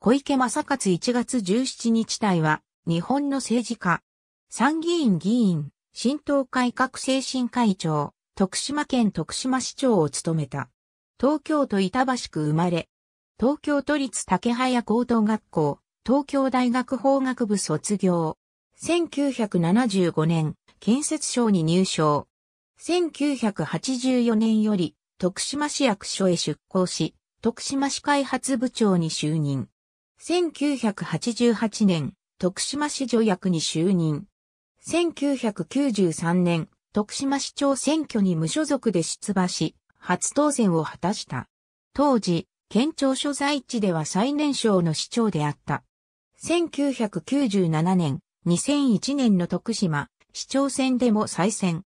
小池正勝1月17日隊は、日本の政治家、参議院議員、新党改革精神会長、徳島県徳島市長を務めた。東京都板橋区生まれ、東京都立竹早高等学校、東京大学法学部卒業。1975年、建設省に入省。1984年より、徳島市役所へ出向し、徳島市開発部長に就任。1988年、徳島市助役に就任。1993年、徳島市長選挙に無所属で出馬し、初当選を果たした。当時、県庁所在地では最年少の市長であった。1997年、2001年の徳島、市長選でも再選。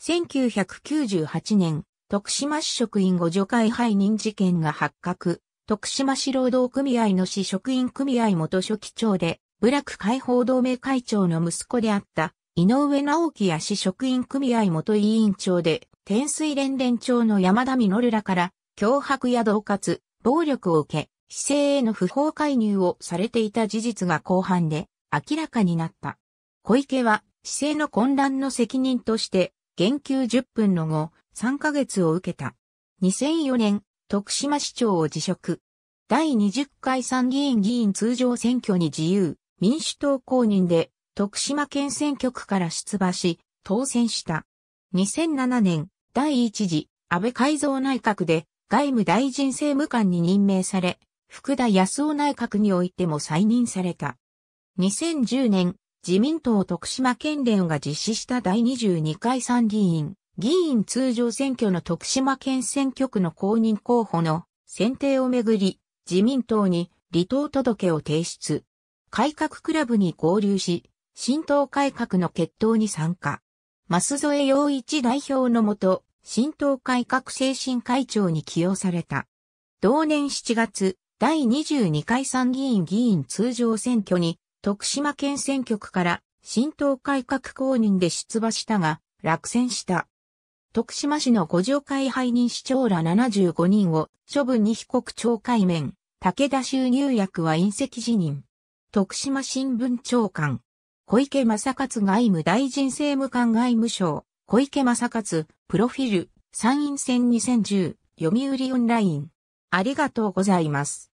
1998年、徳島市職員互助会背任事件が発覚。徳島市労働組合の市職員組合元書記長で、部落解放同盟会長の息子であった、井上直樹や市職員組合元委員長で、天水連連長の山田実らから、脅迫や恫喝、暴力を受け、市政への不法介入をされていた事実が後半で明らかになった。小池は、市政の混乱の責任として、減給10分の後、3ヶ月を受けた。2004年、徳島市長を辞職。第20回参議院議員通常選挙に自由、民主党公認で徳島県選挙区から出馬し、当選した。2007年、第1次安倍改造内閣で外務大臣政務官に任命され、福田康夫内閣においても再任された。2010年、自民党徳島県連が実施した第22回参議院議員通常選挙の徳島県選挙区の公認候補の選定をめぐり、自民党に離党届を提出。改革クラブに合流し、新党改革の決闘に参加。舛添洋一代表のもと、新党改革精神会長に起用された。同年7月、第22回参議院議員通常選挙に、徳島県選挙区から新党改革公認で出馬したが、落選した。徳島市の五条会配人市長ら75人を処分に被告懲戒免、武田収入役は隕石辞任。徳島新聞長官、小池正勝外務大臣政務官外務省、小池正勝、プロフィール、参院選2010、読売オンライン。ありがとうございます。